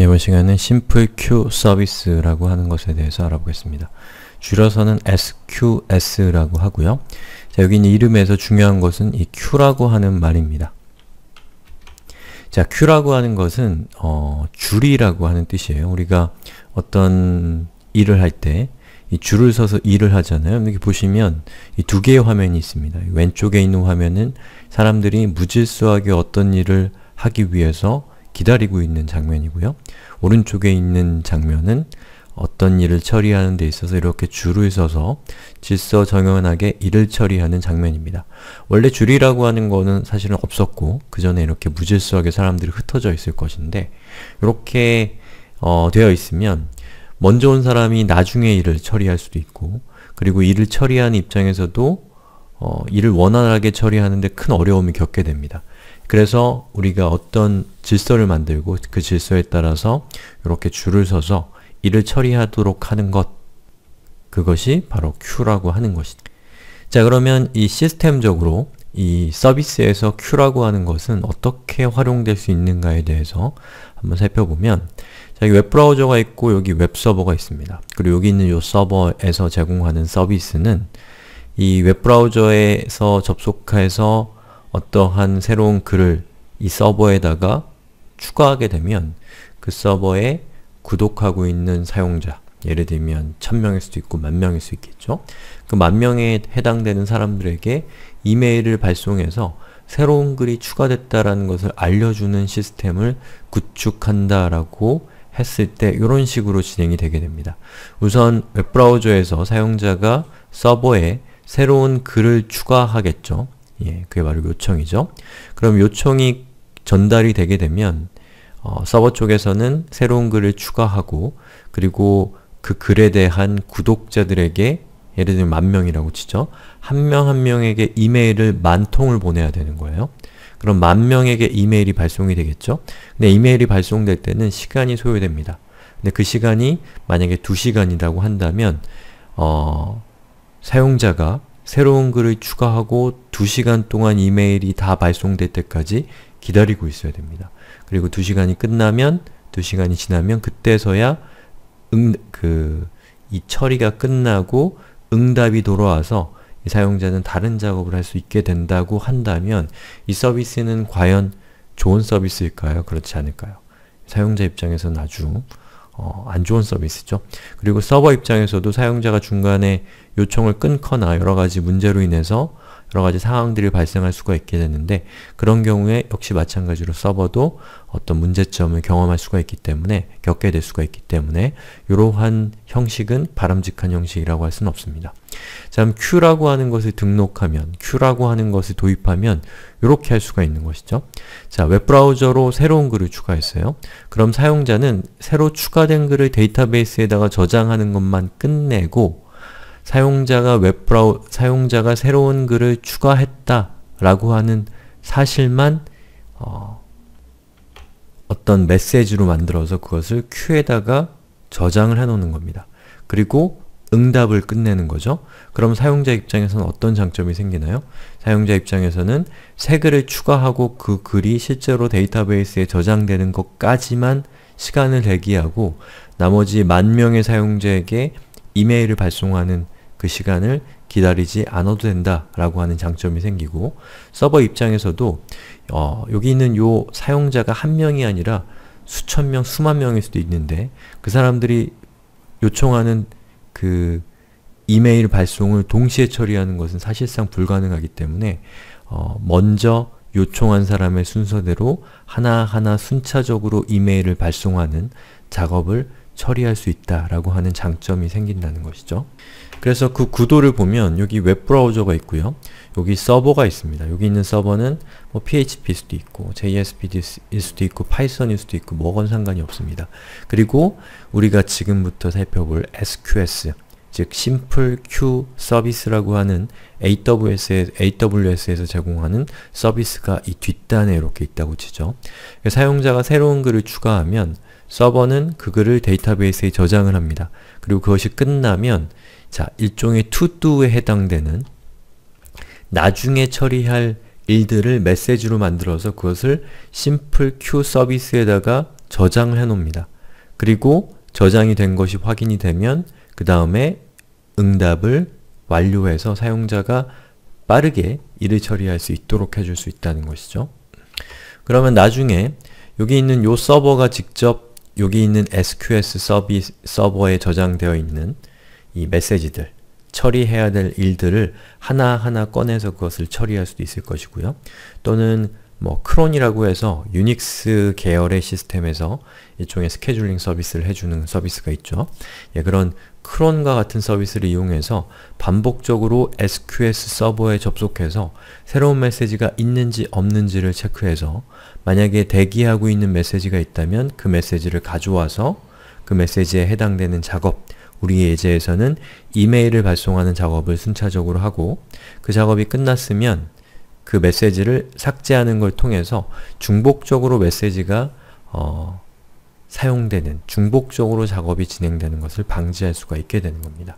이번 시간은 심플 큐 서비스라고 하는 것에 대해서 알아보겠습니다. 줄여서는 SQS라고 하고요. 자, 여기 있는 이름에서 중요한 것은 이 q라고 하는 말입니다. 자, q라고 하는 것은 어, 줄이라고 하는 뜻이에요. 우리가 어떤 일을 할 때 줄을 서서 일을 하잖아요. 여기 보시면 이 두 개의 화면이 있습니다. 왼쪽에 있는 화면은 사람들이 무질서하게 어떤 일을 하기 위해서 기다리고 있는 장면이고요. 오른쪽에 있는 장면은 어떤 일을 처리하는 데 있어서 이렇게 줄을 서서 질서정연하게 일을 처리하는 장면입니다. 원래 줄이라고 하는 거는 사실은 없었고 그 전에 이렇게 무질서하게 사람들이 흩어져 있을 것인데 이렇게 어, 되어 있으면 먼저 온 사람이 나중에 일을 처리할 수도 있고 그리고 일을 처리하는 입장에서도 어, 일을 원활하게 처리하는데 큰어려움을 겪게 됩니다. 그래서 우리가 어떤 질서를 만들고 그 질서에 따라서 이렇게 줄을 서서 일을 처리하도록 하는 것 그것이 바로 Q라고 하는 것이다. 자 그러면 이 시스템적으로 이 서비스에서 Q라고 하는 것은 어떻게 활용될 수 있는가에 대해서 한번 살펴보면 자, 여기 웹브라우저가 있고 여기 웹서버가 있습니다. 그리고 여기 있는 이 서버에서 제공하는 서비스는 이 웹브라우저에서 접속해서 어떠한 새로운 글을 이 서버에다가 추가하게 되면 그 서버에 구독하고 있는 사용자 예를 들면 천명일 수도 있고 만명일 수 있겠죠? 그 만명에 해당되는 사람들에게 이메일을 발송해서 새로운 글이 추가됐다라는 것을 알려주는 시스템을 구축한다라고 했을 때 이런 식으로 진행이 되게 됩니다. 우선 웹브라우저에서 사용자가 서버에 새로운 글을 추가하겠죠. 예, 그게 바로 요청이죠. 그럼 요청이 전달이 되게 되면 어, 서버 쪽에서는 새로운 글을 추가하고 그리고 그 글에 대한 구독자들에게 예를 들면 만 명이라고 치죠. 한 명한 한 명에게 이메일을 만 통을 보내야 되는 거예요. 그럼 만 명에게 이메일이 발송이 되겠죠? 근데 이메일이 발송될 때는 시간이 소요됩니다. 근데 그 시간이 만약에 두시간이라고 한다면 어, 사용자가 새로운 글을 추가하고 2시간 동안 이메일이 다 발송될 때까지 기다리고 있어야 됩니다. 그리고 2시간이 끝나면 2시간이 지나면 그때서야 응, 그, 이 처리가 끝나고 응답이 돌아와서 사용자는 다른 작업을 할 수 있게 된다고 한다면 이 서비스는 과연 좋은 서비스일까요? 그렇지 않을까요? 사용자 입장에서는 아주 어, 안 좋은 서비스죠. 그리고 서버 입장에서도 사용자가 중간에 요청을 끊거나 여러 가지 문제로 인해서 여러 가지 상황들이 발생할 수가 있게 되는데 그런 경우에 역시 마찬가지로 서버도 어떤 문제점을 경험할 수가 있기 때문에 겪게 될 수가 있기 때문에 이러한 형식은 바람직한 형식이라고 할 수는 없습니다. 자, Q라고 하는 것을 등록하면, Q라고 하는 것을 도입하면 이렇게 할 수가 있는 것이죠. 자, 웹브라우저로 새로운 글을 추가했어요. 그럼 사용자는 새로 추가된 글을 데이터베이스에다가 저장하는 것만 끝내고 사용자가 웹브라우 사용자가 새로운 글을 추가했다 라고 하는 사실만 어, 떤 메시지로 만들어서 그것을 Q에다가 저장을 해놓는 겁니다. 그리고 응답을 끝내는 거죠. 그럼 사용자 입장에서는 어떤 장점이 생기나요? 사용자 입장에서는 새 글을 추가하고 그 글이 실제로 데이터베이스에 저장되는 것까지만 시간을 대기하고 나머지 만 명의 사용자에게 이메일을 발송하는 그 시간을 기다리지 않아도 된다 라고 하는 장점이 생기고 서버 입장에서도 어, 여기 있는 요 사용자가 한 명이 아니라 수천 명, 수만 명일 수도 있는데 그 사람들이 요청하는 그 이메일 발송을 동시에 처리하는 것은 사실상 불가능하기 때문에 어 먼저 요청한 사람의 순서대로 하나하나 순차적으로 이메일을 발송하는 작업을 처리할 수 있다라고 하는 장점이 생긴다는 것이죠. 그래서 그 구도를 보면 여기 웹브라우저가 있고요. 여기 서버가 있습니다. 여기 있는 서버는 뭐 p h p 수도 있고 JSP일 수도 있고 파이썬일 수도 있고 뭐건 상관이 없습니다. 그리고 우리가 지금부터 살펴볼 SQS 즉 심플 큐 서비스라고 하는 AWS에, AWS에서 제공하는 서비스가 이 뒷단에 이렇게 있다고 치죠. 사용자가 새로운 글을 추가하면 서버는 그 글을 데이터베이스에 저장을 합니다. 그리고 그것이 끝나면 자 일종의 to-do에 해당되는 나중에 처리할 일들을 메시지로 만들어서 그것을 심플 큐 서비스에다가 저장을 해놓습니다. 그리고 저장이 된 것이 확인이 되면 그 다음에 응답을 완료해서 사용자가 빠르게 일을 처리할 수 있도록 해줄 수 있다는 것이죠. 그러면 나중에 여기 있는 요 서버가 직접 여기 있는 SQS 서비, 서버에 저장되어 있는 이 메시지들 처리해야 될 일들을 하나하나 꺼내서 그것을 처리할 수도 있을 것이고요. 또는 뭐 크론이라고 해서 유닉스 계열의 시스템에서 일종의 스케줄링 서비스를 해주는 서비스가 있죠. 예, 그런 크론과 같은 서비스를 이용해서 반복적으로 SQS 서버에 접속해서 새로운 메시지가 있는지 없는지를 체크해서 만약에 대기하고 있는 메시지가 있다면 그 메시지를 가져와서 그 메시지에 해당되는 작업, 우리 의 예제에서는 이메일을 발송하는 작업을 순차적으로 하고 그 작업이 끝났으면 그 메시지를 삭제하는 걸 통해서 중복적으로 메시지가 어, 사용되는, 중복적으로 작업이 진행되는 것을 방지할 수가 있게 되는 겁니다.